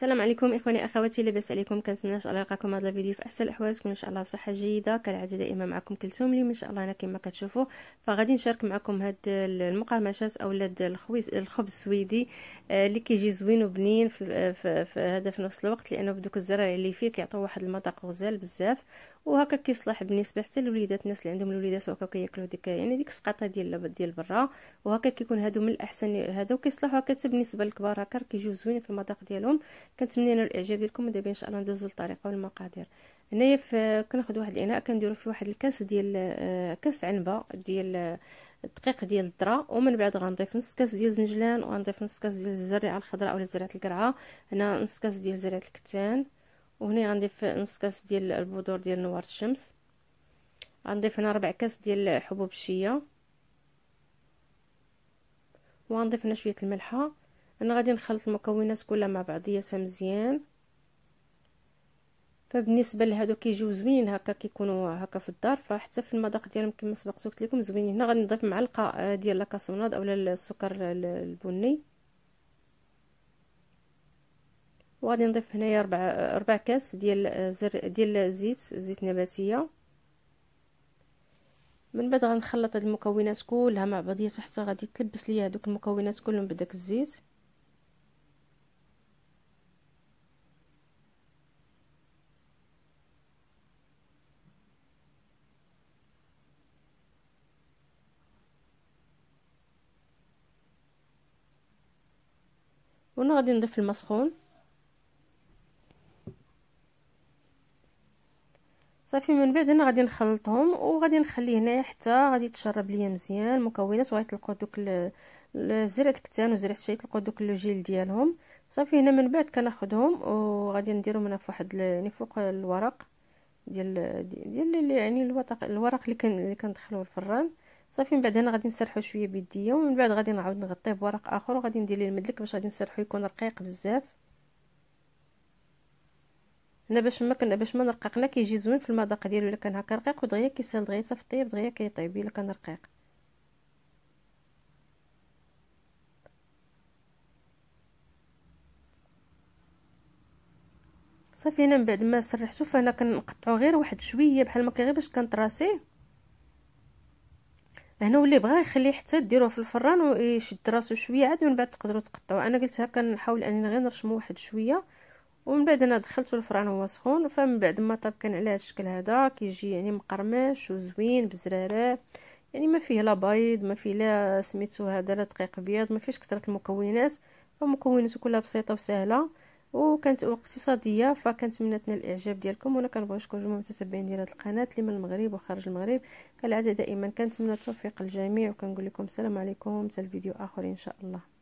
السلام عليكم اخواني اخواتي لاباس عليكم كنتمنى ان شاء الله نلقاكم هذا الفيديو في احسن الاحوال تكونوا ان شاء الله بصحه جيده كالعاده دائما معكم كلثوم اليوم ان شاء الله انا كما كتشوفوا فغادي نشارك معكم هاد المقرمشات اولا الخبز الخبز السويدي آه، اللي كيجي زوين وبنين في, آه، في, في هذا في نفس الوقت لانه بدوك الزرع اللي فيه كيعطيو واحد المذاق غزال بزاف وهكا كيصلح بالنسبه حتى للوليدات الناس اللي عندهم الوليدات هكا كياكلوا ديك يعني ديك السقاطه ديال ديال برا وهكا كيكون هادو من الاحسن هادو كيصلحوا هكا حتى بالنسبه للكبار هكا كيجيو زوينين في المذاق ديالهم كنتمنى ينال الاعجاب ديالكم ودابا ان شاء الله ندوزو للطريقه والمقادير هنايا كناخذ واحد الاناء كنديرو فيه واحد الكاس ديال آه، كاس عنبه ديال الدقيق آه، ديال الذره ومن بعد غنضيف نص كاس ديال الزنجلان وغنضيف نص كاس ديال الزريعه الخضراء ولا زريعه القرعه هنا نص كاس ديال زريعه الكتان وهنا غنضيف نص كاس ديال البودور ديال نوار الشمس غنضيف هنا ربع كاس ديال حبوب الشيا وغنضيف هنا شويه الملحه انا غادي نخلط المكونات كلها مع بعضياتها مزيان فبالنسبه لهادو كيجيو زوينين هكا كيكونوا هكا في الدار فحتى في المذاق ديالهم كما سبق قلت لكم زوينين هنا غادي نضيف معلقه آه، ديال لاكاسوناد اولا السكر البني وغادي نضيف هنايا ربع ربع كاس ديال آه، زر ديال الزيت زيت نباتيه من بعد غنخلط هاد المكونات كلها مع بعضياتها حتى غادي تلبس ليا هادوك المكونات كلهم بداك الزيت وانا غادي نضيف الماء سخون صافي من بعد انا غادي نخلطهم وغادي نخليه هنايا حتى غادي يتشرب ليا مزيان المكونات وغيطلقوا دوك زرعه الكتان وزرعه الشاي تلقوا دوك الجيل ديالهم صافي هنا من بعد كناخذهم وغادي نديرهم هنا فواحد يعني فوق الورق ديال ديال يعني الورق الورق اللي كندخلوه الفران صافي من بعد هنا غادي نسرحو شويه بيديا ومن بعد غادي نعاود نغطيه بورق اخر وغادي ندير ليه المدلك باش غادي نسرحو يكون رقيق بزاف هنا باش ما كنا باش ما نرققنا كيجي زوين في المذاق ديالو الا كان هكا رقيق ودغيا كيسال دغيا صافي طيب دغيا كيطيب الا كان رقيق صافي هنا من بعد ما سرحتو فهنا كنقطعو غير واحد شويه بحال ما كان غير باش كنطراسيه هنا واللي بغى يخليه حتى ديروه في الفران ويشد راسو شويه عاد من بعد تقدروا تقطعوه انا قلت هكا نحاول انني غير نرشمو واحد شويه ومن بعد انا دخلته الفران هو سخون فمن بعد ما طاب كان على هذا الشكل هذا كيجي يعني مقرمش وزوين بزراره يعني ما فيه لا بيض ما فيه لا سميتو هذا لا دقيق ابيض ما فيهش كثره المكونات فمكوناته كلها بسيطه وسهله وكانت اقتصاديه فكنتمنى تنال الاعجاب ديالكم وانا كنبغي نشكر جميع المتتبعين ديال هذه القناه اللي من المغرب وخارج المغرب كالعاده دائما كنتمنى التوفيق للجميع وكنقول لكم السلام عليكم حتى الفيديو اخر ان شاء الله